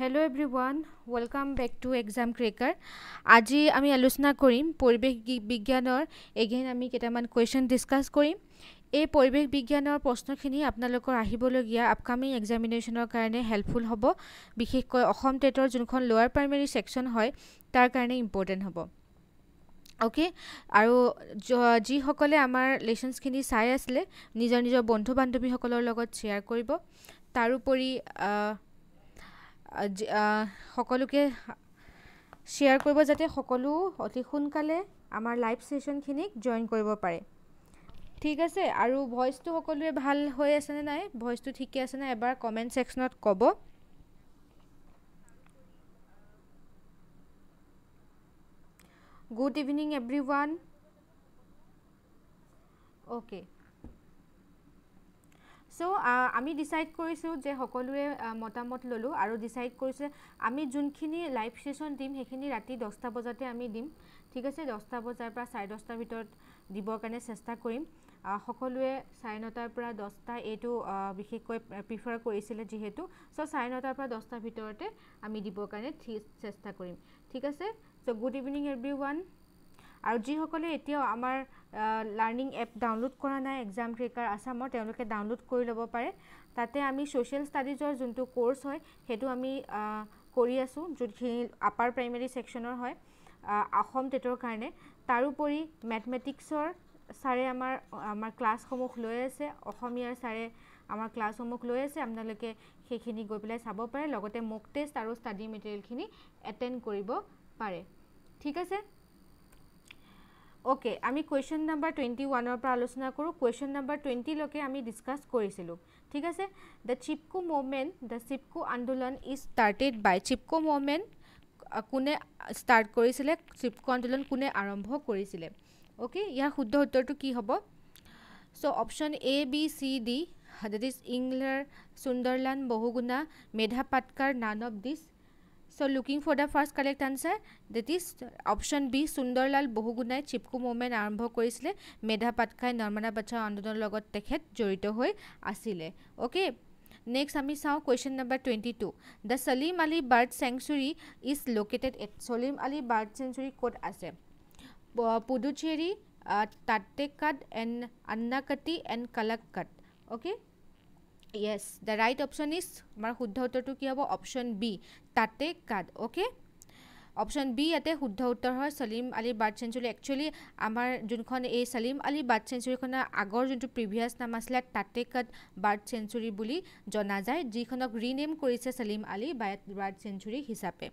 Hello' everyone welcome back to exam cracker আজি আমি আলোচনা কৰিম পৰিৱেশ বিজ্ঞানৰ এগেইন আমি কেইটামান কুৱেশ্যন ডিছকাছ কৰিম এই পৰিৱেশ বিজ্ঞানৰ প্ৰশ্নখিনি আপোনালোকৰ আহিবলগীয়া আপকামিং এক্সামিনেশ্যনৰ কাৰণে হেল্পফুল হ'ব বিশেষকৈ অসম টেটৰ যোনখন লৱাৰ প্ৰাইমেৰী ছেকশ্যন হয় তাৰ কাৰণে ইম্পৰ্টেণ্ট হ'ব অ'কে আৰু যিসকলে আমাৰ লেচনছখিনি চাই আছিলে নিজৰ নিজৰ বন্ধু বান্ধৱীসকলৰ লগত শ্বেয়াৰ কৰিব তাৰোপৰি সকলোকে শ্বেয়াৰ কৰিব যাতে সকলো অতি সোনকালে আমাৰ লাইভ ছেশ্যনখিনিক জইন কৰিব পাৰে ঠিক আছে আৰু ভইচটো সকলোৱে ভাল হৈ আছেনে নাই ভইচটো ঠিকে আছে নাই এবাৰ কমেণ্ট ছেকশ্যনত ক'ব good evening everyone okay so' আমি ডিচাইড কৰিছোঁ যে সকলোৱে মতামত ল'লোঁ আৰু ডিচাইড কৰিছোঁ আমি যোনখিনি লাইভ ছেশ্যন দিম সেইখিনি ৰাতি দহটা বজাতে আমি দিম ঠিক আছে দহটা বজাৰ পৰা চাৰে দহটাৰ ভিতৰত দিবৰ কাৰণে চেষ্টা কৰিম সকলোৱে চাৰে নটাৰ পৰা দহটা এইটো বিশেষকৈ প্ৰিফাৰ কৰিছিলে যিহেতু চ' চাৰে নটাৰ পৰা দহটাৰ ভিতৰতে আমি দিবৰ কাৰণে চেষ্টা কৰিম ঠিক আছে so' good evening everyone আৰু যিসকলে এতিয়াও আমাৰ লাৰ্ণিং এপ ডাউনলোড কৰা নাই এক্সাম ক্ৰেকাৰ আছামৰ তেওঁলোকে ডাউনলোড কৰি ল'ব পাৰে তাতে আমি ছ'চিয়েল ষ্টাডিজৰ যোনটো কৰ্চ হয় সেইটো আমি কৰি আছোঁ যোনখিনি আপাৰ প্ৰাইমেৰী ছেকশ্যনৰ হয় অসম টেটৰ কাৰণে তাৰোপৰি মেথমেটিক্সৰ ছাৰে আমাৰ আমাৰ ক্লাছসমূহ লৈ আছে অসমীয়াৰ ছাৰে আমাৰ ক্লাছসমূহ লৈ আছে আপোনালোকে সেইখিনি গৈ পেলাই চাব পাৰে লগতে মোক টেষ্ট আৰু ষ্টাডি মেটেৰিয়েলখিনি এটেণ্ড কৰিব পাৰে ঠিক আছে ওকে আমি কুয়েশন নাম্বার টুয়েন্টি ওয়ানের পর আলোচনা করো কুয়েশন নাম্বার টুয়েন্টি লকে আমি ডিসকাস করেছিল ঠিক আছে the Chipko movement the Chipko আন্দোলন is started by Chipko movement কোনে স্টার্ট করেছিল চিপকো আন্দোলন কোনে আরম্ভ করেছিল ওকে ইয়ার শুদ্ধ উত্তরটো কি হব so option A B C D that is ইংলার Sunderlal Bahuguna Medha Patkar none of these so looking for the first correct answer that is option b sundarlal bohugunai chipku movement arambho korisile medha patkhai narmada bachcha andolan logot tekhet jorito hoi asile okay next ami sao question number 22 the salim ali bird sanctuary is located at salim ali bird sanctuary code ase puducherry uh, tattekad and annakatti and kalakkad okay yes the right option is আমাৰ শুদ্ধ উত্তৰটো কি হ'ব option B তাতে কাদ okay option B ইয়াতে শুদ্ধ উত্তৰ হয় চলিম আলী বাৰ্থ চেঞ্চুৰী একচুৱেলি আমাৰ যোনখন এই চলিম আলী বাৰ্থ চেঞ্চুৰীখনৰ আগৰ যোনটো প্ৰিভিয়াছ নাম আছিলে তাতেকট বাৰ্থ চেঞ্চুৰী বুলি জনা যায় যিখনক ৰিনেম কৰিছে Salim Ali by birth century হিচাপে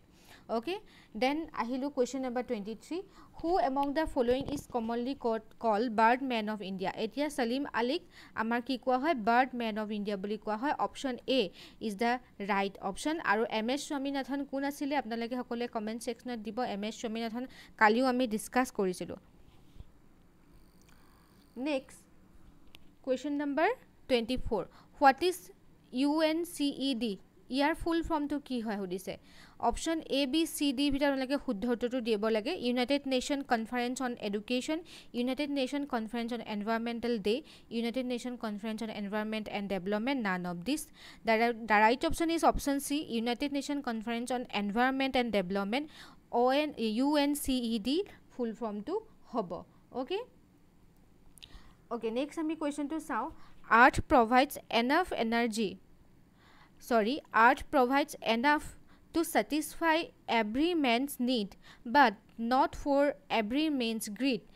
অ'কে দেন আহিলোঁ question number twenty three who among the following is commonly cut call birdman of India এতিয়া চলিম আলীক আমাৰ কি কোৱা হয় বাৰ্ড মেন অফ ইণ্ডিয়া বুলি কোৱা হয় option A is the right option আৰু এম এছ স্বামীনাথন কোন আছিলে আপোনালোকে সকলোৱে কমেণ্ট ছেকশ্যনত দিব এম এছ স্বামীনাথন কালিও আমি ডিছকাছ কৰিছিলোঁ next question number twenty four what is U N C E D ইয়াৰ ফুল ফৰ্মটো কি হয় সুধিছে option A B C D ভিতৰত আপোনালোকে শুদ্ধ উত্তৰটো দিব লাগে United Nation conference on education United Nation conference on environmental day United Nation conference on environment and development none of these the right option is option C United Nation conference on environment and development O N U N C E D full ফৰ্মটো হ'ব okay okay next আমি কুৱেশ্যনটো চাওঁ earth provides enough energy sorry art provides enough to satisfy every man's need but not for every man's greed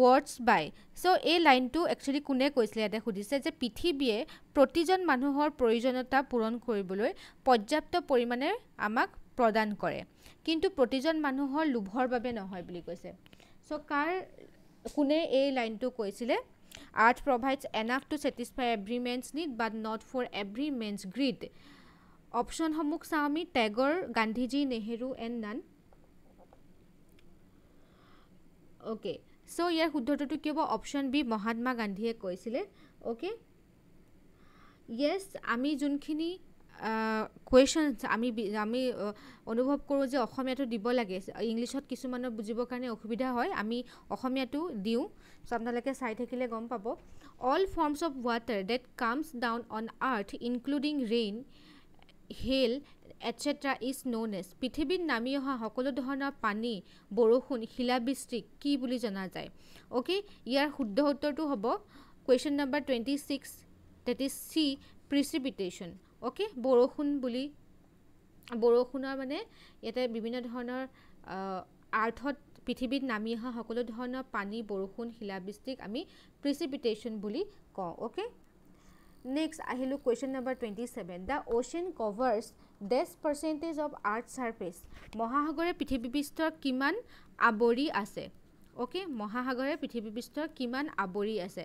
words by so' এই লাইনটো actually কোনে কৈছিলে ইয়াতে সুধিছে যে পৃথিৱীয়ে প্ৰতিজন মানুহৰ প্ৰয়োজনীয়তা পূৰণ কৰিবলৈ পৰ্যাপ্ত পৰিমাণে আমাক প্ৰদান কৰে কিন্তু প্ৰতিজন মানুহৰ লোভৰ বাবে নহয় বুলি কৈছে চ' কাৰ কোনে এই লাইনটো কৈছিলে art provides enough to satisfy every man's need but not for every man's greed options সমূহ চাওঁ আমি Tagore Gandhiji Nehru and none okay so' ইয়াৰ শুদ্ধটোতো কি হ'ব অপশ্যন বি মহাত্মা গান্ধীয়ে কৈছিলে অ'কে য়েছ আমি যোনখিনি কুৱেশ্যনছ আমি আমি অনুভৱ কৰোঁ যে অসমীয়াটো দিব লাগে ইংলিছত কিছুমানৰ বুজিবৰ কাৰণে অসুবিধা হয় আমি অসমীয়াটো দিওঁ চ' আপোনালোকে চাই থাকিলে গম পাব all forms of water that comes down on earth including rain hail etcetera is known as পৃথিৱীত নামি অহা সকলো ধৰণৰ পানী বৰষুণ শিলাবৃষ্টি কি বুলি জনা যায় অ'কে ইয়াৰ শুদ্ধ উত্তৰটো হ'ব question number twenty six that is C precipitation okay বৰষুণ বুলি বৰষুণৰ মানে ইয়াতে বিভিন্ন ধৰণৰ আৰ্থত পৃথিৱীত নামি অহা সকলো ধৰণৰ পানী বৰষুণ শিলাবৃষ্টিক আমি প্ৰিচিপিটেশ্যন বুলি কওঁ অ'কে নেক্সট আহিলোঁ question number twenty seven the ocean covers this percentage of earth surface মহাসাগৰে পৃথিৱীপৃষ্ঠৰ কিমান আৱৰি আছে অ'কে মহাসাগৰে পৃথিৱীপৃষ্ঠৰ কিমান আৱৰি আছে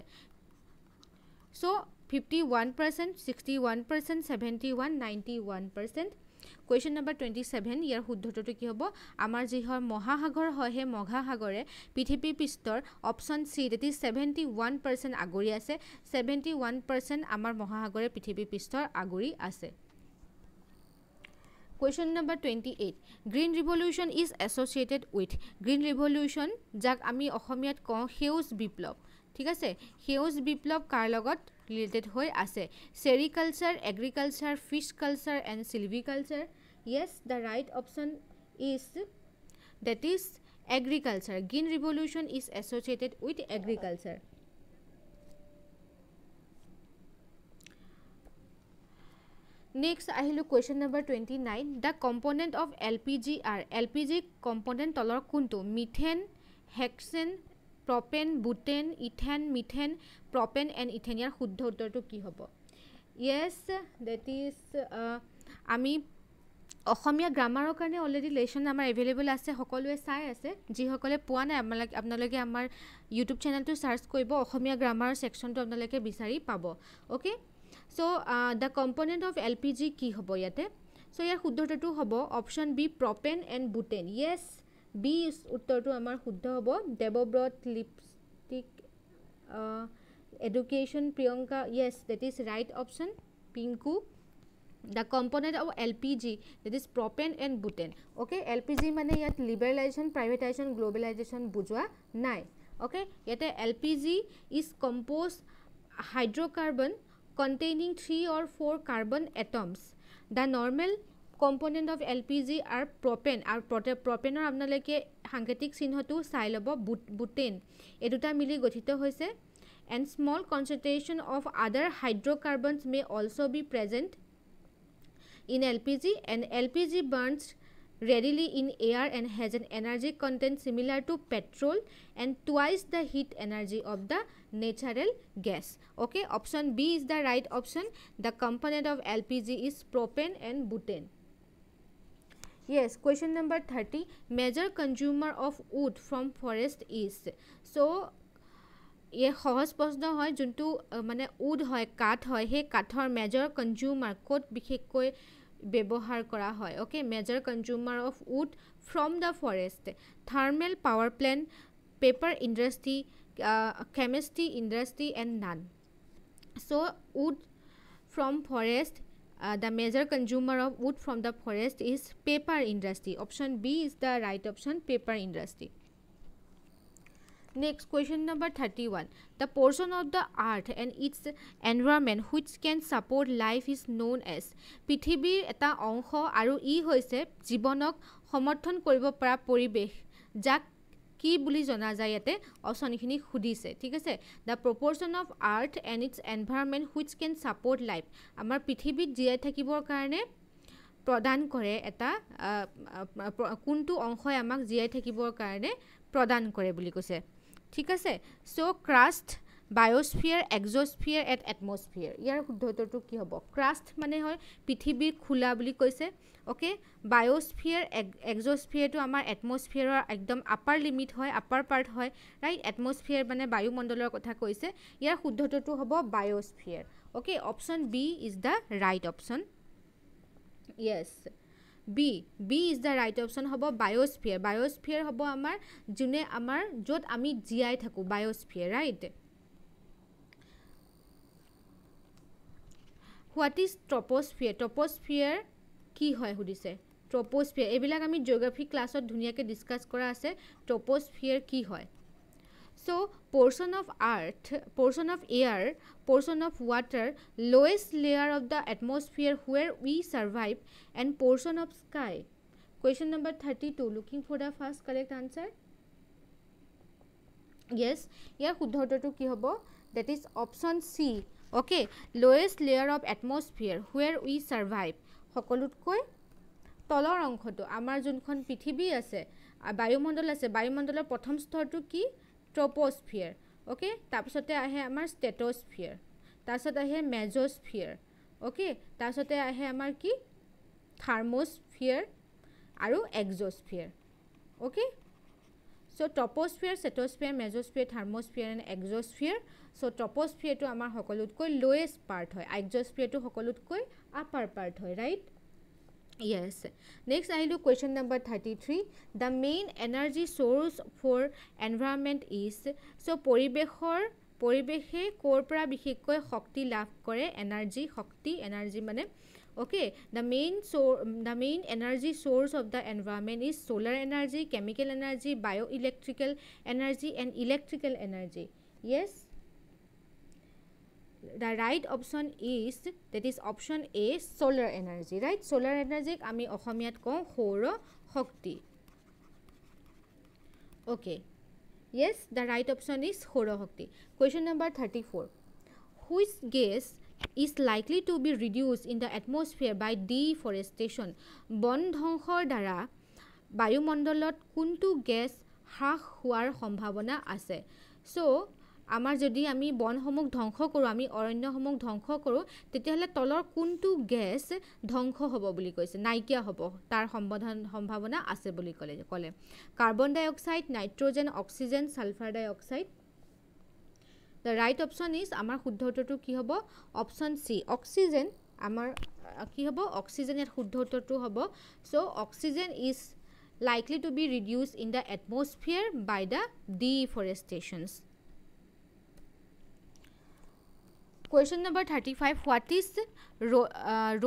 so' fifty one percent sixty one percent seventy one ninety one percent question number twenty seven ইয়াৰ শুদ্ধটোতো কি হ'ব আমাৰ যি হয় মহাসাগৰ হয় সেই মহাসাগৰে পৃথিৱী পৃষ্ঠৰ option C that is seventy one percent আগুৰি আছে ছেভেণ্টি ওৱান পাৰ্চেণ্ট আমাৰ মহাসাগৰে পৃথিৱী পৃষ্ঠৰ আগুৰি আছে question number twenty eight green revolution is associated with green revolution যাক আমি অসমীয়াত কওঁ সেউজ বিপ্লৱ ঠিক আছে সেউজ বিপ্লৱ কাৰ লগত ৰিলেটেড হৈ আছে sericulture agriculture fish culture and silviculture yes the right option is that is agriculture green revolution is associated with agriculture next আহিলোঁ question number twenty nine the component of L P G are L P G component তলৰ কোনটো methane hexane propane butane ethane methane propane and ethane ইয়াৰ শুদ্ধ উত্তৰটো কি হ'ব য়েছ that is আমি অসমীয়া গ্ৰামাৰৰ কাৰণে অলৰেডি লেশ্যন আমাৰ এভেইলেবল আছে সকলোৱে চাই আছে যিসকলে পোৱা নাই আপোনালোকে আপোনালোকে আমাৰ ইউটিউব চেনেলটো চাৰ্চ কৰিব অসমীয়া গ্ৰামাৰৰ ছেকশ্যনটো আপোনালোকে বিচাৰি পাব okay so' the component of L P G কি হ'ব ইয়াতে চ' ইয়াৰ শুদ্ধটো হ'ব option B propane and butane yes B উত্তৰটো আমাৰ শুদ্ধ হ'ব Debabrata lipstick education Priyanka yes that is right option Pinku the component of L P G that is propane and butane okay L P G মানে ইয়াত লিবাৰেলাইজেশ্যন প্ৰাইভেটাইজেশ্যন গ্ল'বেলাইজেশ্যন বুজোৱা নাই okay ইয়াতে L P G is compose hydrocarbon containing three or four carbon atoms the normal component of L P G আৰু propane আৰু প্ৰপেনৰ আপোনালোকে সাংকেতিক চিহ্নটো চাই ল'ব বুটেন এই দুটা মিলি গঠিত হৈছে and small concentration of other hydrocarbons may also' be present in L P G and L P G burns readily in air and has an energy content similar to petrol and twice the heat energy of the natural gas okay option B is the right option the component of L P G is propane and butane yes question number 30 major consumer of wood from forest is so ये खास प्रश्न है जिनको माने उड है काट है हे काठर मेजर कंज्यूमर कोट विशेष कोई व्यवहार करा है okay major consumer of wood from the forest thermal power plant paper industry chemistry industry and none so wood from forest Uh, the major consumer of wood from the forest is paper industry. Option B is the right option, paper industry. Next question number 31. The portion of the earth and its environment which can support life is known as পৃথিৱীৰ এটা অংশ আৰু ই হৈছে জীৱনক সমৰ্থন কৰিব পৰা পৰিৱেশ যাক কি বুলি জনা যায় ইয়াতে অচনিখিনি সুধিছে ঠিক আছে the proportion of earth and its environment which can support life আমাৰ পৃথিৱীত জীয়াই থাকিবৰ কাৰণে প্ৰদান কৰে এটা কোনটো অংশই আমাক জীয়াই থাকিবৰ কাৰণে প্ৰদান কৰে বুলি কৈছে ঠিক আছে so' crust biosphere exosphere at atmosphere ইয়াৰ শুদ্ধ উত্তৰটো কি হ'ব ক্ৰাষ্ট মানে হয় পৃথিৱী খোলা বুলি কৈছে অ'কে বায়'স্ফিয়াৰ এক এক্সস্ফিয়াৰটো আমাৰ এটমস্ফিয়াৰৰ একদম আপাৰ লিমিট হয় আপাৰ পাৰ্ট হয় ৰাইট এটমস্ফিয়াৰ মানে বায়ুমণ্ডলৰ কথা কৈছে ইয়াৰ শুদ্ধ উত্তৰটো হ'ব biosphere okay option B is the right option yes B B is the right option হ'ব বায়'স্ফিয়াৰ বায়'স্ফিয়াৰ হ'ব আমাৰ যোনে আমাৰ য'ত আমি জীয়াই থাকোঁ biosphere right what is troposphere troposphere কি হয় সুধিছে ট্ৰপ'স্ফিয়াৰ এইবিলাক আমি জিঅ'গ্ৰাফিক ক্লাছত ধুনীয়াকৈ ডিছকাছ কৰা আছে ট্ৰপ'স্ফিয়াৰ কি হয় so' portion of earth portion of air portion of water lowest layer of the atmosphere where we survive and portion of sky question number thirty two looking for the first correct answer yes ইয়াৰ শুদ্ধ উত্তৰটো কি হ'ব that is option C okay lowest layer of atmosphere where we survive সকলোতকৈ তলৰ অংশটো আমাৰ যোনখন পৃথিৱী আছে বায়ুমণ্ডল আছে বায়ুমণ্ডলৰ প্ৰথম স্তৰটো কি ট্ৰপ'স্ফিয়াৰ অ'কে তাৰপিছতে আহে আমাৰ ষ্টেটস্ফিয়াৰ তাৰপিছত আহে মেজ'স্ফিয়াৰ অ'কে তাৰপিছতে আহে আমাৰ কি থাৰ্মছফিয়াৰ আৰু exosphere okay so troposphere stratosphere mesosphere thermosphere and exosphere so টপস্ফিয়াৰটো আমাৰ সকলোতকৈ লোৱেষ্ট পাৰ্ট হয় এক্সস্ফিয়াৰটো সকলোতকৈ আপাৰ পাৰ্ট হয় ৰাইট ইয়েছ নেক্সট আহিলোঁ question number thirty three the main energy source for environment is so' পৰিৱেশৰ পৰিৱেশে ক'ৰ পৰা বিশেষকৈ শক্তি লাভ কৰে এনাৰ্জি শক্তি এনাৰ্জি মানে okay the main so um, the main energy source of the environment is solar energy chemical energy bioelectrical energy and electrical energy yes the right option is that is option a solar energy right solar energy আমি অসমীয়াত কওঁ horo hokti. Okay. yes the right option is horo hokti. question number 34 which gas is likely to be reduced in the atmosphere by deforestation. Bondhonghor dara biomondolot kuntu gas ha huar hombhavana ase. So আমাৰ যদি আমি বনসমূহ ধ্বংস কৰোঁ আমি অৰণ্যসমূহ ধ্বংস কৰোঁ তেতিয়াহ'লে তলৰ কোনটো গেছ ধ্বংস হ'ব বুলি কৈছে নাইকিয়া হ'ব তাৰ সম্বোধন সম্ভাৱনা আছে বুলি ক'লে ক'লে carbon dioxide nitrogen oxygen sulphur dioxide the right option is আমাৰ শুদ্ধ উত্তৰটো কি হ'ব অপশ্যন চি অক্সিজেন আমাৰ কি হ'ব অক্সিজেন ইয়াত শুদ্ধ উত্তৰটো হ'ব so' oxygen is likely to be reduce in the atmosphere by the deforestations question number thirty five what is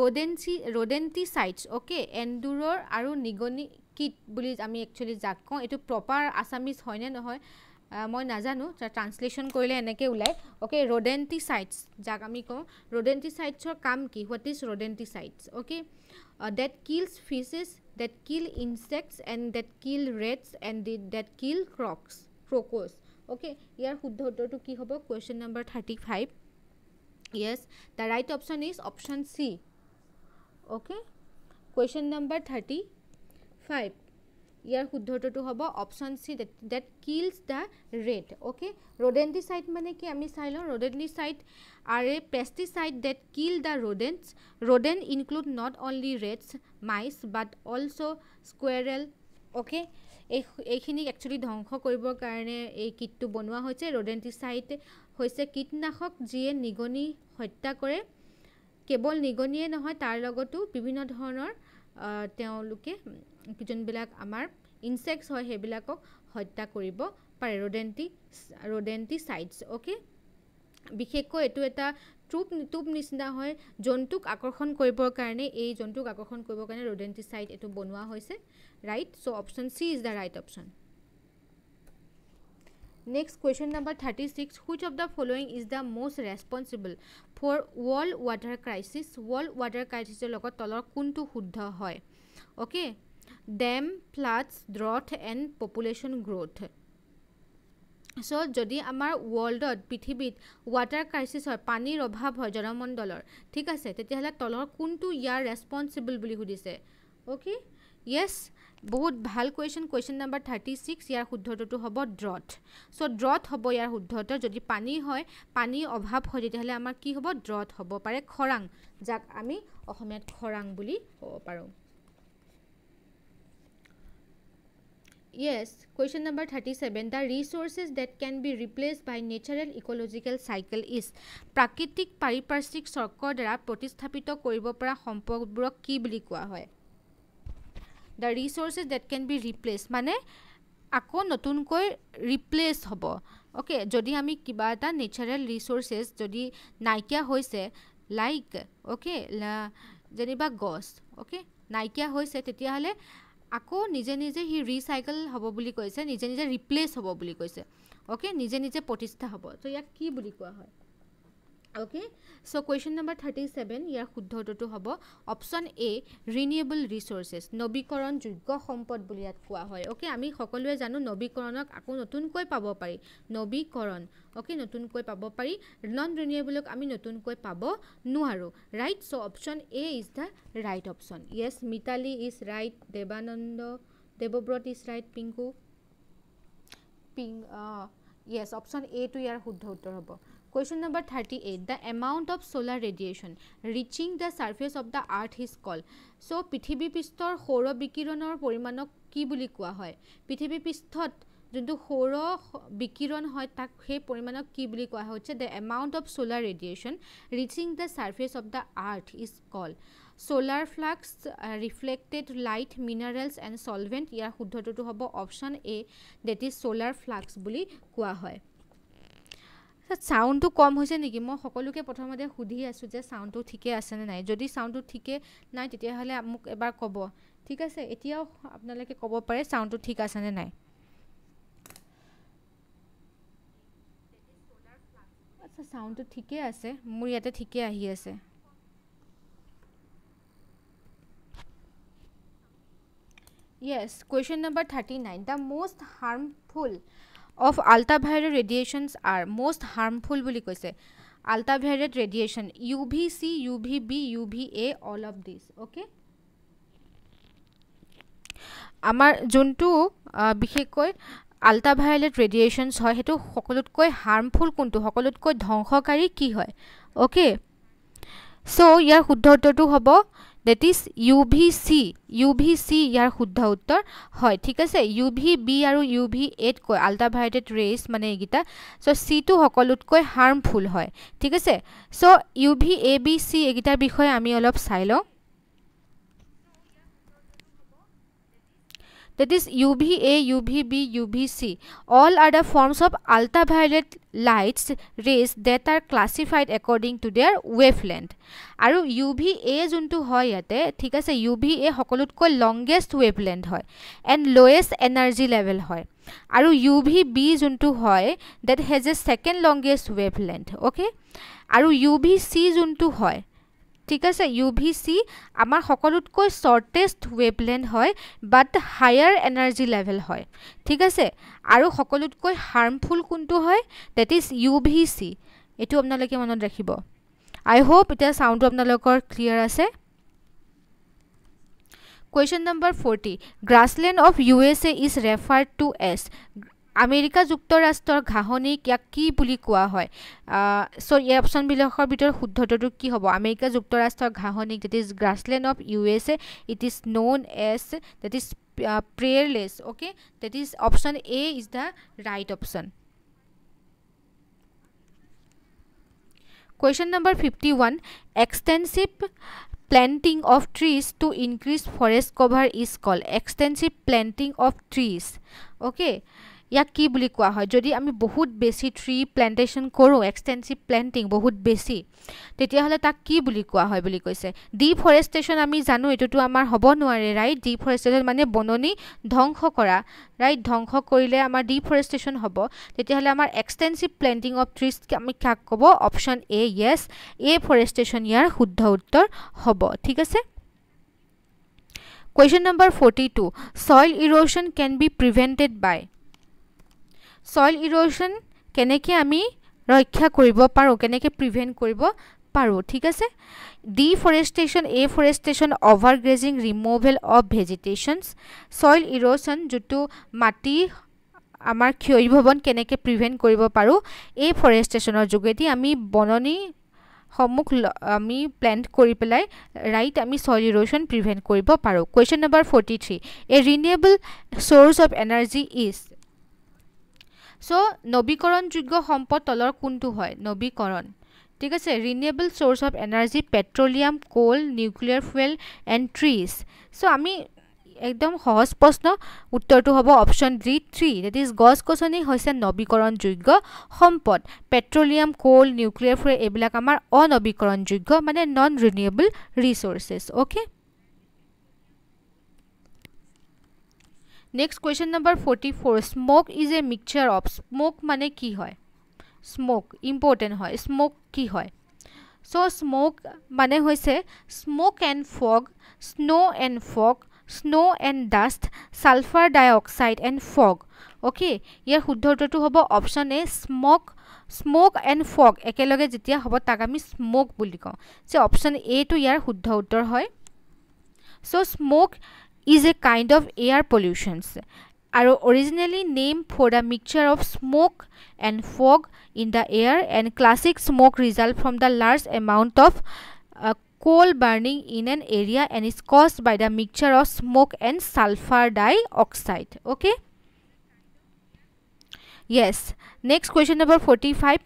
rodent rodenticides okay এণ্ডোৰৰ আৰু নিগনি কিট বুলি আমি একচুৱেলি যাক কওঁ এইটো প্ৰপাৰ আছামিজ হয়নে নহয় মই নাজানো ট্ৰান্সলেশ্যন কৰিলে এনেকৈ ওলায় অ'কে ৰডেণ্টিচাইডছ যাক আমি কওঁ ৰডেণ্টিচাইডছৰ কাম কি what is rodenticides okay that kills fishes that kill insects and that kill rats and that kill crops crops okay ইয়াৰ শুদ্ধ উত্তৰটো কি হ'ব question number thirty five yes the right option is option C okay question number thirty five ইয়াৰ শুদ্ধটোটো হ'ব option C that that kills the rat okay rodenticide মানে কি আমি চাই লওঁ rodenticide are a pesticide that kill the ৰডেণ্টছ ৰডেণ্ট include not only rats mice but also' squirrel okay এই এইখিনিক একচুৱেলি ধ্বংস কৰিবৰ কাৰণে এই কীটটো বনোৱা হৈছে ৰডেণ্টিচাইট হৈছে কীটনাশক যিয়ে নিগনি হত্যা কৰে কেৱল নিগনিয়ে নহয় তাৰ লগতো বিভিন্ন ধৰণৰ তেওঁলোকে যোনবিলাক আমাৰ ইনচেক্টছ হয় সেইবিলাকক হত্যা কৰিব পাৰে ৰডেণ্টি ৰডেণ্টিচাইডছ অ'কে বিশেষকৈ এইটো এটা ট্ৰুপ টুপ নিচিনা হয় জন্তুক আকৰ্ষণ কৰিবৰ কাৰণে এই জন্তুক আকৰ্ষণ কৰিবৰ কাৰণে ৰডেণ্টিচাইড এইটো বনোৱা হৈছে right so' option C is the right option next question number thirty six which of the following is the most responsible for world water crisis world water ক্ৰাইচিছৰ লগত তলৰ কোনটো শুদ্ধ হয় okay dam floods drought and population growth so' যদি আমাৰ ৱৰ্ল্ডত পৃথিৱীত water crisis হয় পানীৰ অভাৱ হয় জনমণ্ডলৰ ঠিক আছে তেতিয়াহ'লে তলৰ কোনটো ইয়াৰ ৰেছপনচিবল বুলি সুধিছে অ'কে য়েছ বহুত ভাল question question number thirty six ইয়াৰ শুদ্ধটোতো হ'ব ড্ৰথ চ' ড্ৰথ হ'ব ইয়াৰ শুদ্ধটো যদি পানী হয় পানীৰ অভাৱ হয় তেতিয়াহ'লে আমাৰ কি হ'ব ড্ৰথ হ'ব পাৰে খৰাং যাক আমি অসমীয়াত খৰাং বুলি ক'ব পাৰোঁ Yes, question number 37. The resources that can be replaced by natural ecological cycle is Prakitic pariparsic sarkodra potisthapito koribopra hompobro ki blikwa hoi. The resources that can be replaced. Mane ako notun koi replace hobo. Okay, jodi hami kibata natural resources jodi naikya hoi se like okay la jeniba ghost okay naikya hoi se tetiahale. আকৌ নিজে নিজে সি recycle হ'ব বুলি কৈছে নিজে নিজে replace হ'ব বুলি কৈছে অ'কে নিজে নিজে প্ৰতিষ্ঠা হ'ব ত' ইয়াক কি বুলি কোৱা হয় okay so' question number thirty seven ইয়াৰ শুদ্ধ উত্তৰটো হ'ব অপশ্যন এ ৰিনিউবল ৰিচোৰ্চেছ নবীকৰণযোগ্য সম্পদ বুলি ইয়াত কোৱা হয় অ'কে আমি সকলোৱে জানো নবীকৰণক আকৌ নতুনকৈ পাব পাৰি নবীকৰণ অ'কে নতুনকৈ পাব পাৰি নন ৰিনিউবলক আমি নতুনকৈ পাব নোৱাৰোঁ right so' option A is the right option yes Mitali is right Devanand Debabrata is right Pinku পিং য়েছ অপশ্যন এটো ইয়াৰ শুদ্ধ উত্তৰ হ'ব question number 38 the amount of solar radiation reaching the surface of the earth is called so prithibi pisthor horo bikironor porimanok ki buli kua hoy prithibi pisthot jintu horo bikiron hoy tak he porimanok ki buli kua hoy the amount of solar radiation reaching the surface of the earth is called solar flux uh, reflected light minerals and solvent ya yeah, khuddhotu hobo option a that is solar flux buli kua hoy ছাউণ্ডটো কম হৈছে নেকি মই সকলোকে প্ৰথমতে সুধি আছোঁ যে ছাউণ্ডটো ঠিকে আছেনে নাই যদি ছাউণ্ডটো ঠিকে নাই তেতিয়াহ'লে মোক এবাৰ ক'ব ঠিক আছে এতিয়াও আপোনালোকে ক'ব পাৰে ছাউণ্ডটো ঠিক আছেনে নাই আচ্ছা ছাউণ্ডটো ঠিকে আছে মোৰ ইয়াতে ঠিকে আহি আছে yes question number thirty nine the most harmful of ultraviolet radiations are most harmful বুলি কৈছে ultraviolet radiation U V C U V B U V A all of this okay আমাৰ যোনটো বিশেষকৈ আল্ট্ৰাভায়লেট ৰেডিয়েশ্যনছ হয় সেইটো সকলোতকৈ হাৰ্মফুল কোনটো সকলোতকৈ ধ্বংসকাৰী কি হয় অ'কে চ' ইয়াৰ শুদ্ধ উত্তৰটো হ'ব that is U V C U V C ইয়াৰ শুদ্ধ উত্তৰ হয় ঠিক আছে ইউ ভি বি আৰু ইউ ভি এতকৈ আল্ট্ৰাভায়লেট ৰেইজ মানে এইকেইটা চ' চিটো সকলোতকৈ হাৰ্মফুল হয় ঠিক আছে so' U V A B C এইকেইটাৰ বিষয়ে আমি অলপ চাই লওঁ that is UVA, UVB, UVC. All are the forms of ultraviolet lights rays that are classified according to their wavelength. Aru UVA juntu hoi yate, thika se UVA hokolut ko longest wavelength hoi and lowest energy level hoi. Aru UVB juntu hoi that has a second longest wavelength, okay? Aru UVC juntu hoi. ঠিক আছে U V C আমাৰ সকলোতকৈ শ্বৰ্টেষ্ট ৱেভলেণ্ড হয় বাট higher energy level হয় ঠিক আছে আৰু সকলোতকৈ হাৰ্মফুল কোনটো হয় that is U V C এইটো আপোনালোকে মনত ৰাখিব আই হোপ এতিয়া চাউণ্ডটো আপোনালোকৰ ক্লিয়াৰ আছে question number forty grassland of U S A is refer to as America যুক্তৰাষ্ট্ৰৰ ঘাঁহনিক ইয়াক কি বুলি কোৱা হয় চ' এই অপশ্যনবিলাকৰ ভিতৰত শুদ্ধটো কি হ'ব আমেৰিকা যুক্তৰাষ্ট্ৰৰ ঘাঁহনিক that is grassland of U S A it is known as that is prairies okay that is option A is the right option Question fifty one extensive planting of trees to increase forest cover is call extensive planting of trees okay ইয়াক কি বুলি কোৱা হয় যদি আমি বহুত বেছি tree plantation কৰোঁ এক্সটেনচিভ প্লেণ্টিং বহুত বেছি তেতিয়াহ'লে তাক কি বুলি কোৱা হয় বুলি কৈছে ডিফৰেষ্টেশ্যন আমি জানো এইটোতো আমাৰ হ'ব নোৱাৰে ৰাইট ডিফৰেষ্টেশ্যন মানে বননি ধ্বংস কৰা ৰাইট ধ্বংস কৰিলে আমাৰ ডিফৰেষ্টেশ্যন হ'ব তেতিয়াহ'লে আমাৰ এক্সটেনচিভ প্লেণ্টিং অফ ট্ৰিজ আমি কাক ক'ব অপশ্যন এ য়েছ এ ফৰেষ্টেশ্যন ইয়াৰ শুদ্ধ উত্তৰ হ'ব ঠিক আছে question number forty two soil erosion can be prevented by soil erosion কেনেকৈ আমি ৰক্ষা কৰিব পাৰোঁ কেনেকৈ প্ৰিভেণ্ট কৰিব পাৰোঁ ঠিক আছে D deforestation afforestation over grazing removal of vegetations soil erosion যিটো মাটি আমাৰ ক্ষয়ীভৱন কেনেকৈ প্ৰিভেণ্ট কৰিব পাৰোঁ এ ফৰেষ্টেশ্যনৰ যোগেদি আমি বননিসমূহ আমি প্লেণ্ট কৰি পেলাই ৰাইট আমি চইল ইৰোচন প্ৰিভেণ্ট কৰিব পাৰোঁ question number forty three a renewable source of energy is so' নবীকৰণযোগ্য সম্পদ তলৰ কোনটো হয় নবীকৰণ ঠিক আছে renewable source of energy petroleum coal nuclear fuel and trees so' আমি একদম সহজ প্ৰশ্ন উত্তৰটো হ'ব option D three that is গছ গছনি হৈছে নবীকৰণযোগ্য সম্পদ পেট্ৰলিয়াম ক'ল নিউক্লিয়াৰ ফুৱেল এইবিলাক আমাৰ অনবীকৰণযোগ্য মানে non renewable resources okay next question number forty four smog is a mixture of smog মানে কি হয় স্মক ইম্পৰ্টেণ্ট হয় স্মক কি হয় চ' স্মক মানে হৈছে smog and fog snow' and fog snow' and dust sulphur dioxide and fog okay ইয়াৰ শুদ্ধ উত্তৰটো হ'ব option A smog smog and fog একেলগে যেতিয়া হ'ব তাক আমি স্মক বুলি কওঁ যে অপশ্যন এটো ইয়াৰ শুদ্ধ উত্তৰ হয় so' smog is a kind of air pollutions আৰু originally name for the mixture of smoke and fog in the air and classic smoke result from the large amount of coal burning in an area and is cause by the mixture of smoke and sulphur dioxide okay yes next question number forty five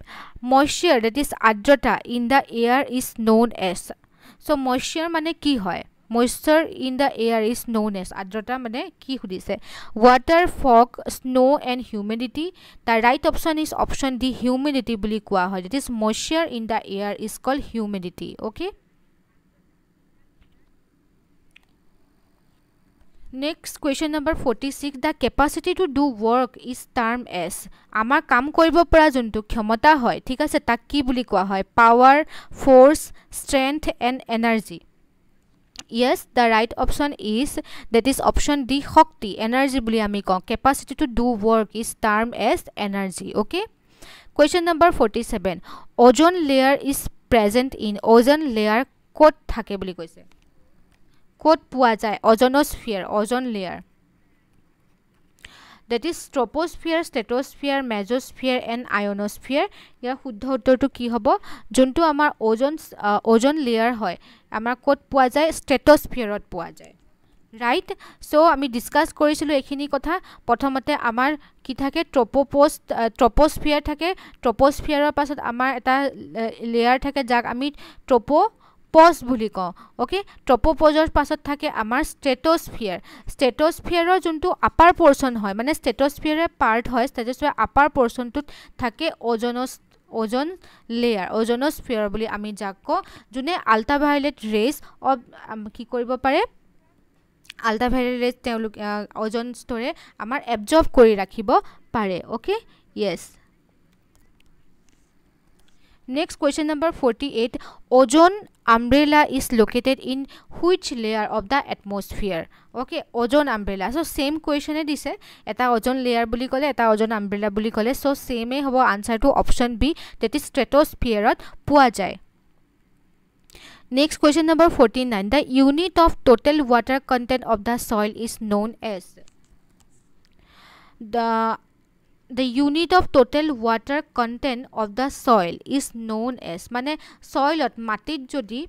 moisture that is আৰ্দ্ৰতা in the air is known as so' মইশ্যাৰ মানে কি হয় moisture in the air is known as আৰ্দ্ৰতা মানে কি সুধিছে water fog snow' and humidity the right option is option D humidity বুলি কোৱা হয় that is moisture in the air is call humidity okay next question number forty six the capacity to do work is term as আমাৰ কাম কৰিব পৰা যোনটো ক্ষমতা হয় ঠিক আছে তাক কি বুলি কোৱা হয় power force strength and energy yes the right option is that is option D শক্তি এনাৰ্জি বুলি আমি কওঁ capacity to do work is term as energy okay question number forty seven ozone layer is present in ozone layer ক'ত থাকে বুলি কৈছে ক'ত পোৱা যায় ozonosphere ozone layer that is troposphere stratosphere mesosphere and ionosphere ইয়াৰ শুদ্ধ উত্তৰটো কি হ'ব যোনটো আমাৰ অ'জন অ'জন লেয়াৰ হয় আমাৰ ক'ত পোৱা যায় ষ্টেট'স্ফিয়াৰত পোৱা যায় ৰাইট চ' আমি ডিছকাছ কৰিছিলোঁ এইখিনি কথা প্ৰথমতে আমাৰ কি থাকে ট্ৰপ'প'ষ্ট ট্ৰপ'স্ফিয়াৰ থাকে ট্ৰপ'স্ফিয়াৰৰ পাছত আমাৰ এটা লেয়াৰ থাকে যাক আমি ট্ৰপ' পজ বুলি কওঁ অ'কে ট্ৰপ'পজৰ পাছত থাকে আমাৰ ষ্টেটছফিয়াৰ ষ্টেটছফিয়াৰৰ যোনটো আপাৰ পৰ্চন হয় মানে ষ্টেটছফিয়াৰে পাৰ্ট হয় ষ্টেটছফিয়াৰ আপাৰ পৰ্চনটোত থাকে অজন অজন লেয়াৰ অজনছফিয়াৰ বুলি আমি যাক কওঁ যোনে আল্ট্ৰাভায়লেট ৰেজ কি কৰিব পাৰে আল্ট্ৰাভায়লেট ৰেজ তেওঁলোকে অজন স্তৰে আমাৰ এবজৰ্ভ কৰি ৰাখিব পাৰে okay yes Next question number 48. Ozone umbrella is located in which layer of the atmosphere? Okay, ozone umbrella. So, same question is this. Eta ozone layer bully kole, eta ozone umbrella bully kole. So, same hobo answer to option B. That is stratosphere at pua jai. Next question number 49. The unit of total water content of the soil is known as the the unit of total water content of the soil is known as মানে soilত মাটিত যদি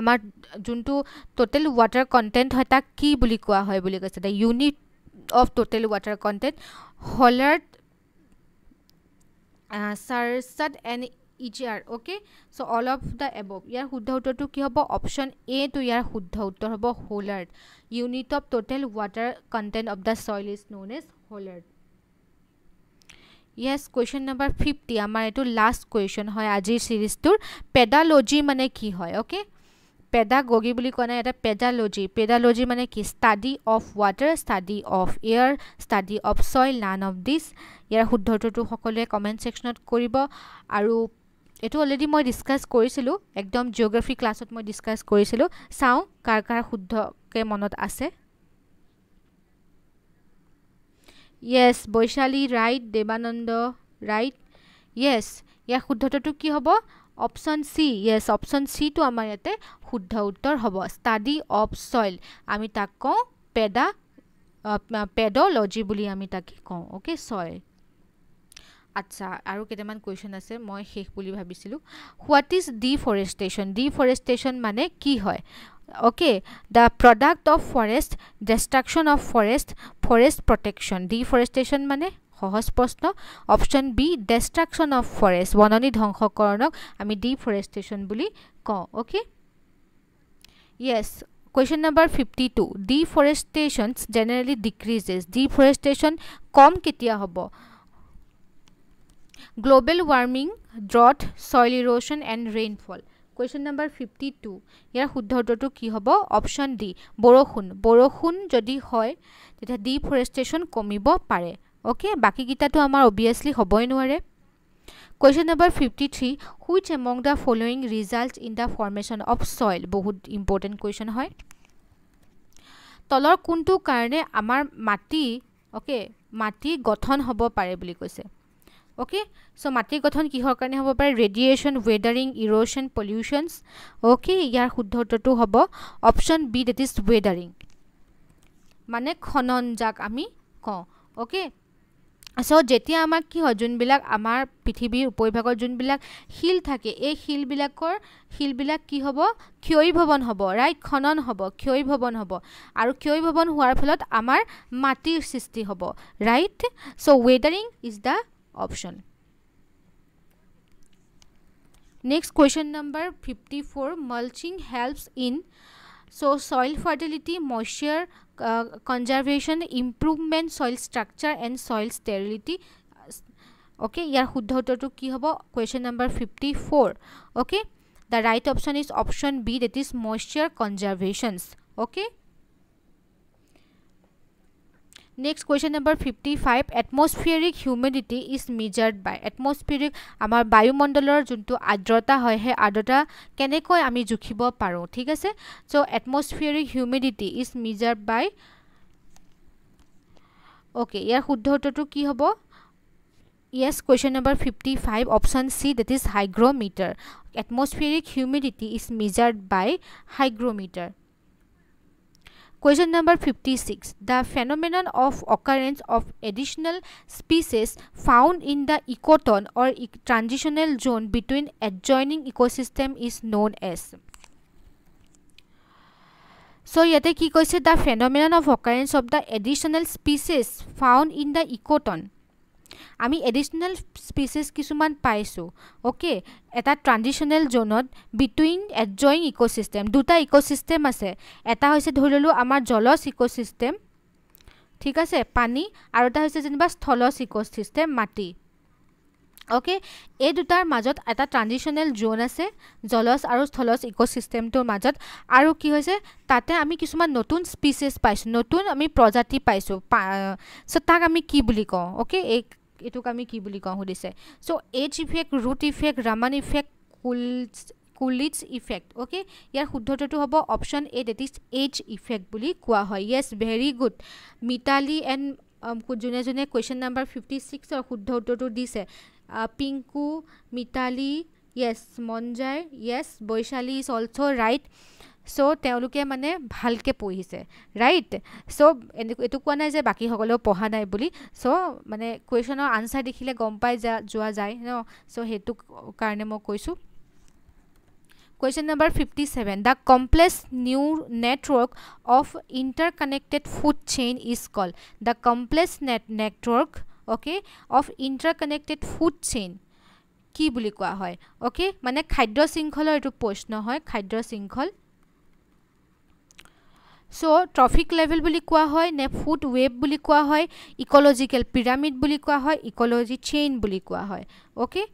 আমাৰ যোনটো total water content হয় তাক কি বুলি কোৱা হয় বুলি কৈছে the unit of total water content holard chresard and echard okay so' all of the above ইয়াৰ শুদ্ধ উত্তৰটো কি হ'ব অপশ্যন এটো ইয়াৰ শুদ্ধ উত্তৰ হ'ব holard unit of total water content of the soil is known as holard yes question number fifty আমাৰ এইটো লাষ্ট কুৱেশ্যন হয় আজিৰ ছিৰিজটোৰ পেডালজি মানে কি হয় অ'কে পেডাগগি বুলি কোৱা নাই এটা পেডালজি পেডালজি মানে কি study of water study of air study of soil none of these ইয়াৰ শুদ্ধটোতো সকলোৱে কমেণ্ট ছেকশ্যনত কৰিব আৰু এইটো অলৰেডি মই ডিছকাছ কৰিছিলোঁ একদম জিঅ'গ্ৰাফি ক্লাছত মই ডিছকাছ কৰিছিলোঁ চাওঁ কাৰ কাৰ শুদ্ধকৈ মনত আছে Yes, Boishali, right, Devananda, right. Yes, yeah, Huddhattu ki hobo? Option C, yes, option C to amayate Huddhattar hobo. Study of soil. Amita ko peda, pedology buli amita ki ko, okay, soil. আচ্ছা আৰু কেইটামান question আছে মই শেষ বুলি ভাবিছিলোঁ what is deforestation deforestation মানে কি হয় okay the product of forest destruction of forest forest protection deforestation মানে সহজ প্ৰশ্ন option B destruction of forest বননি ধ্বংসকৰণক আমি ডিফৰেষ্টেশ্যন বুলি কওঁ okay yes question number fifty two deforestations generally decreases deforestation কম কেতিয়া হ'ব global warming drought soil erosion and rainfall question number fifty two ইয়াৰ শুদ্ধ উত্তৰটো কি হ'ব অপশ্যন ডি বৰষুণ বৰষুণ যদি হয় তেতিয়া ডিফৰেষ্টেশ্যন কমিব পাৰে অ'কে বাকীকেইটাটো আমাৰ অভিয়াছলি হ'বই নোৱাৰে question number fifty three which among the following result in the formation of soil বহুত ইম্পৰ্টেণ্ট কুৱেশ্যন হয় তলৰ কোনটো কাৰণে আমাৰ মাটি অ'কে মাটি গঠন হ'ব পাৰে বুলি কৈছে অ'কে চ' মাটিৰ গঠন কিহৰ কাৰণে হ'ব পাৰে ৰেডিয়েশ্যন ৱেডাৰিং ইৰ'শ্যন পলিউশ্যনছ অ'কে ইয়াৰ শুদ্ধ উত্তৰটো হ'ব option B that is weathering মানে খনন যাক আমি কওঁ অ'কে চ' যেতিয়া আমাক কি হয় যোনবিলাক আমাৰ পৃথিৱীৰ উপৰিভাগৰ যোনবিলাক শিল থাকে এই শিলবিলাকৰ শিলবিলাক কি হ'ব ক্ষয়ীভৱন হ'ব ৰাইট খনন হ'ব ক্ষয়ীভৱন হ'ব আৰু ক্ষয়ীভৱন হোৱাৰ ফলত আমাৰ মাটিৰ সৃষ্টি হ'ব right so' weathering is the option next question number 54 mulching helps in so soil fertility moisture conservation improvement soil structure and soil sterility okay ইয়ার শুদ্ধ উত্তর কি হবো question number 54 okay the right option is option B that is moisture conservations okay next question number fifty five atmospheric humidity is measured by atmospheric আমাৰ বায়ুমণ্ডলৰ যোনটো আৰ্দ্ৰতা হয় সেই আৰ্দ্ৰতা কেনেকৈ আমি জুখিব পাৰোঁ ঠিক আছে so' atmospheric humidity is measured by okay ইয়াৰ শুদ্ধ উত্তৰটো কি হ'ব yes question number fifty five option C that is hygrometer atmospheric humidity is measured by hygrometer question number 56 the phenomenon of occurrence of additional species found in the ecotone or e transitional zone between adjoining ecosystem is known as so yate ki koise the phenomenon of occurrence of the additional species found in the ecotone আমি additional species কিছুমান পাইছোঁ okay এটা ট্ৰানজিশ্যনেল জ'নত between join ইক' system দুটা ইক' ecosystem আছে এটা হৈছে ধৰি ল'লোঁ আমাৰ জলচ ইক' চিষ্টেম ঠিক আছে পানী আৰু এটা হৈছে যেনিবা স্থলচ ইক' চিষ্টেম মাটি অ'কে এই দুটাৰ মাজত এটা ট্ৰানজিশ্যনেল জ'ন আছে জলচ আৰু স্থলচ ইক' চিষ্টেমটোৰ মাজত আৰু কি হৈছে তাতে আমি কিছুমান নতুন স্পিচিজ পাইছোঁ নতুন আমি প্ৰজাতি পাইছোঁ চ' তাক আমি কি বুলি কওঁ অ'কে এই এইটোক আমি কি বুলি কওঁ সুধিছে so' edge effect root effect Raman effect Coolidge Coolidge effect okay ইয়াৰ শুদ্ধটোতো হ'ব option A that is edge effect বুলি কোৱা হয় yes very good Mitali and যোনে যোনে কুৱেশ্যন নাম্বাৰ ফিফটি ছিক্সৰ শুদ্ধ উত্তৰটো দিছে Pinku Mitali yes Manjai yes Baishali is also' right so' তেওঁলোকে মানে ভালকৈ পঢ়িছে ৰাইট চ' এনে এইটো কোৱা নাই যে বাকীসকলেও পঢ়া নাই বুলি চ' মানে কুৱেশ্যনৰ আনচাৰ দেখিলে গম পাই যা যোৱা যায় ন চ' সেইটো কাৰণে মই কৈছোঁ question number fifty seven the complex new network of interconnected food chain is call the complex net network okay of interconnected food chain কি বুলি কোৱা হয় অ'কে মানে খাদ্য শৃংখলৰ এইটো প্ৰশ্ন হয় খাদ্য শৃংখল সো ট্ৰফিক লেভেল বুলি কোৱা হয় নে ফুড ওয়েব বুলি কোৱা হয় ইকোলজিক্যাল পিৰামিড বুলি কোৱা হয় ইকোলজি চেইন বুলি কোৱা হয় okay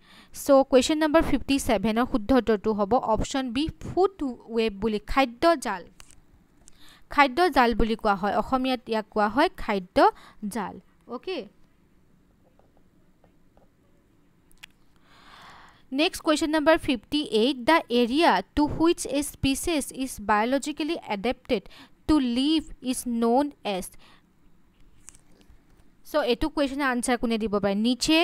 so question number fifty সেভেনৰ শুদ্ধ উত্তৰটো হ'ব অপশ্যন বি ফুড ওয়েব বুলি খাদ্য জাল খাদ্য জাল বুলি কোৱা হয় অসমীয়াত ইয়াক কোৱা হয় খাদ্য জাল okay next question number fifty eight the area to which a species is biologically adapted to live is known as so etu question answer kune dibo pare niche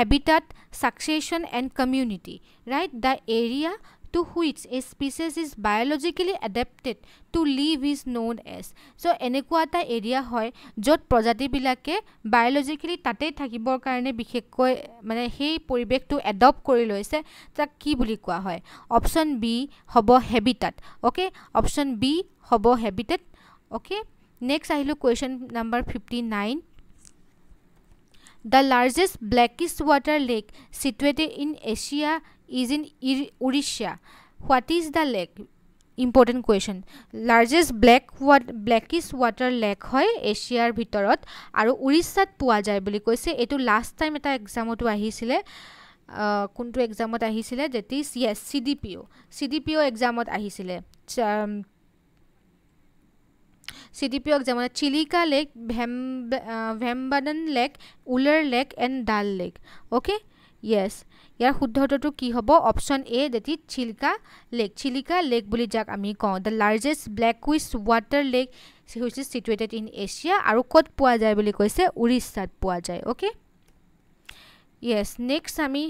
habitat succession and community right the area to which a species is biologically adapted to live is known as so enekua ta area hoy jot prajati bilake biologically tate thakibor karone bishekko mane hei poribek to adopt kori loise ta ki buli kua hoy option b hobo habitat okay option b হ'ব habitat okay next আহিলোঁ question number fifty nine the largest brackish water lake situated in Asia is in Orissa what is the lake important question largest brack what brackish water lake হয় এছিয়াৰ ভিতৰত আৰু উৰিষ্যাত পোৱা যায় বুলি কৈছে এইটো লাষ্ট টাইম এটা এক্সামতো আহিছিলে কোনটো এক্সামত আহিছিলে that is yes C D P O' C D P O' এক্সামত আহিছিলে চিডিপিঅক যে মানে Chilika lake Vem Vembanad lake Wular lake and Dal lake okay yes ইয়াৰ শুদ্ধ উত্তৰটো কি হ'ব option A that is Chilika lake Chilika lake বুলি যাক আমি কওঁ the largest brack with water lake হৈছে চিটুৱেটেড ইন এছিয়া আৰু ক'ত পোৱা যায় বুলি কৈছে উৰিষ্যাত পোৱা যায় অ'কে য়েছ নেক্সট আমি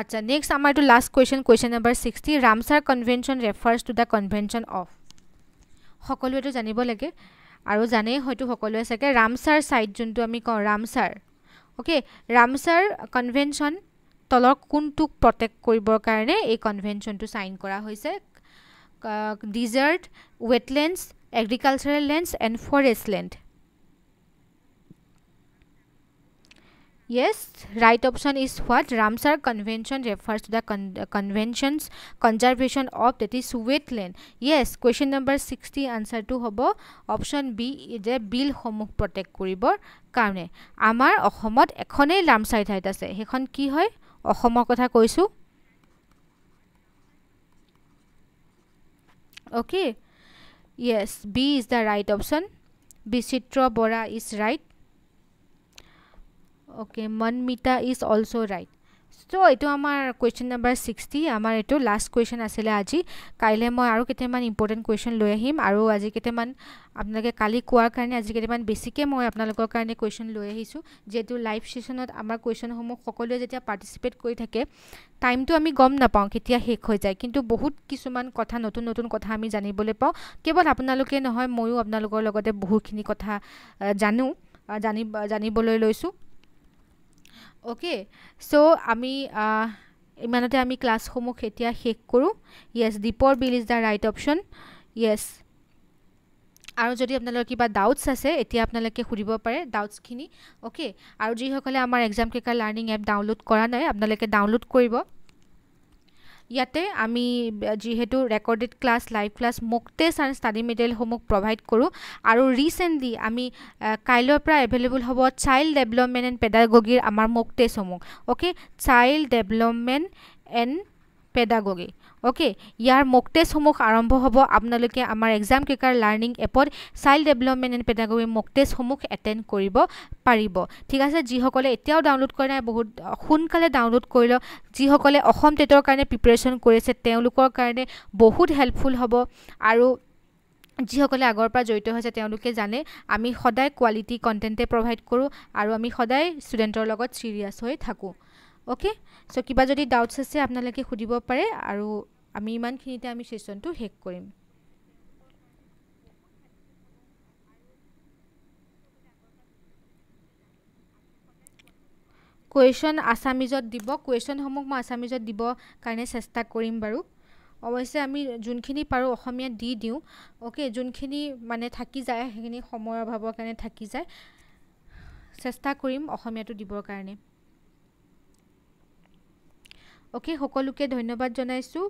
আচ্ছা নেক্সট আমাৰ এইটো last question question number sixty Ramsar convention refers to the convention of সকলোৱেতো জানিব লাগে আৰু জানেই হয়তো সকলোৱে চাগে ৰামচাৰ ছাইড যোনটো আমি কওঁ ৰামচাৰ অ'কে ৰামচাৰ কনভেনশ্যন তলৰ কোনটোক প্ৰটেক্ট কৰিবৰ কাৰণে এই কনভেনশ্যনটো ছাইন কৰা হৈছে desert wetlands agricultural lands and forest land Yes, right option is what Ramsar Convention refers to the con uh, conventions conservation of that is wetland. Yes, question number 60 answer to hobo option B is a bill homuk protect kuribor kaune. Amar ohomot ekone lamsai taita se hekon kihoi ohomokota koisu. Okay, yes, B is the right option. Bisitro bora is right. Okay Monmita is also right so' এইটো আমাৰ question number sixty আমাৰ এইটো last question আছিলে আজি কাইলৈ মই আৰু কেইটামান ইম্পৰ্টেণ্ট কুৱেশ্যন লৈ আহিম আৰু আজি কেইটামান আপোনালোকে কালি কোৱাৰ কাৰণে আজি কেইটামান বেছিকৈ মই আপোনালোকৰ কাৰণে কুৱেশ্যন লৈ আহিছোঁ যিহেতু লাইভ ছেশ্যনত আমাৰ কুৱেশ্যনসমূহ সকলোৱে যেতিয়া পাৰ্টিচিপেট কৰি থাকে টাইমটো আমি গম নাপাওঁ কেতিয়া শেষ হৈ যায় কিন্তু বহুত কিছুমান কথা নতুন নতুন কথা আমি জানিবলৈ পাওঁ কেৱল আপোনালোকে নহয় ময়ো আপোনালোকৰ লগতে বহুতখিনি কথা জানো জানিব জানিবলৈ লৈছোঁ অ'কে চ' আমি ইমানতে আমি ক্লাছসমূহ এতিয়া শেষ কৰোঁ yes Deepor Beel is the right option yes আৰু যদি আপোনালোকৰ কিবা ডাউটছ আছে এতিয়া আপোনালোকে সুধিব পাৰে ডাউটছখিনি অ'কে আৰু যিসকলে আমাৰ exam cracker learning app download কৰা নাই আপোনালোকে ডাউনলোড কৰিব ইয়াতে আমি যিহেতু ৰেকৰ্ডেড ক্লাছ লাইভ ক্লাছ মুক্তে চাৰ ষ্টাডি মেটেৰিয়েলসমূহ প্ৰভাইড কৰোঁ আৰু ৰিচেণ্টলি আমি কাইলৈৰ পৰা এভেইলেবল হ'ব চাইল্ড ডেভেলপমেণ্ট এণ্ড পেডাগগীৰ আমাৰ মুক্তেচসমূহ okay child development and pedagogy okay ইয়াৰ মক টেষ্টসমূহ আৰম্ভ হ'ব আপোনালোকে আমাৰ এক্সাম কেকাৰ লাৰ্ণিং এপত child development and pedagogy mock টেষ্টসমূহ এটেণ্ড কৰিব পাৰিব ঠিক আছে যিসকলে এতিয়াও ডাউনলোড কৰা নাই বহুত সোনকালে ডাউনলোড কৰি লওক যিসকলে অসম টেটৰ কাৰণে প্ৰিপেৰেশ্যন কৰি আছে তেওঁলোকৰ কাৰণে বহুত হেল্পফুল হ'ব আৰু যিসকলে আগৰ পৰা জড়িত হৈছে তেওঁলোকে জানে আমি সদায় কোৱালিটি কণ্টেণ্টে প্ৰভাইড কৰোঁ আৰু আমি সদায় ষ্টুডেণ্টৰ লগত চিৰিয়াছ হৈ থাকোঁ অ'কে চ' কিবা যদি ডাউটছ আছে আপোনালোকে সুধিব পাৰে আৰু আমি ইমানখিনিতে আমি ছেশ্যনটো শেষ কৰিম কুৱেশ্যন আছামিজত দিব কুৱেশ্যনসমূহ মই আছামিজত দিব কাৰণে চেষ্টা কৰিম বাৰু অৱশ্যে আমি যোনখিনি পাৰোঁ অসমীয়াত দি দিওঁ অ'কে যোনখিনি মানে থাকি যায় সেইখিনি সময়ৰ অভাৱৰ কাৰণে থাকি যায় চেষ্টা কৰিম অসমীয়াটো দিবৰ কাৰণে অ'কে সকলোকে ধন্যবাদ জনাইছোঁ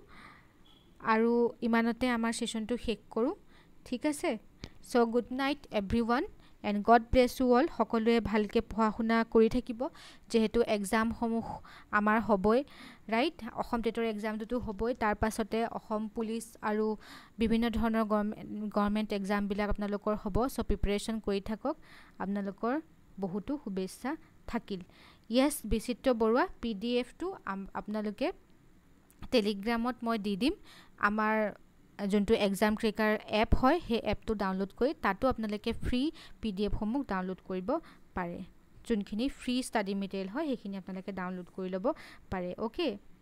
আৰু ইমানতে আমাৰ ছেশ্যনটো শেষ কৰোঁ ঠিক আছে so' good night everyone and God bless you all সকলোৱে ভালকৈ পঢ়া শুনা কৰি থাকিব যিহেতু এক্সামসমূহ আমাৰ হ'বই ৰাইট অসম টেটৰ এক্সামটোতো হ'বই তাৰ পাছতে অসম পুলিচ আৰু বিভিন্ন ধৰণৰ গভমেণ্ট গভৰ্ণমেণ্ট এক্সামবিলাক আপোনালোকৰ হ'ব চ' প্ৰিপেৰেশ্যন কৰি থাকক আপোনালোকৰ বহুতো শুভেচ্ছা থাকিল য়েছ বিচিত্ৰ বৰুৱা পি ডি এফটো আপোনালোকে টেলিগ্ৰামত মই দি দিম আমাৰ যোনটো এক্সাম ক্ৰেকাৰ এপ হয় সেই এপটো ডাউনলোড কৰি তাতো আপোনালোকে ফ্ৰী পি ডি এফসমূহ ডাউনলোড কৰিব পাৰে যোনখিনি ফ্ৰী ষ্টাডি মেটেৰিয়েল হয় সেইখিনি আপোনালোকে ডাউনলোড কৰি ল'ব পাৰে অ'কে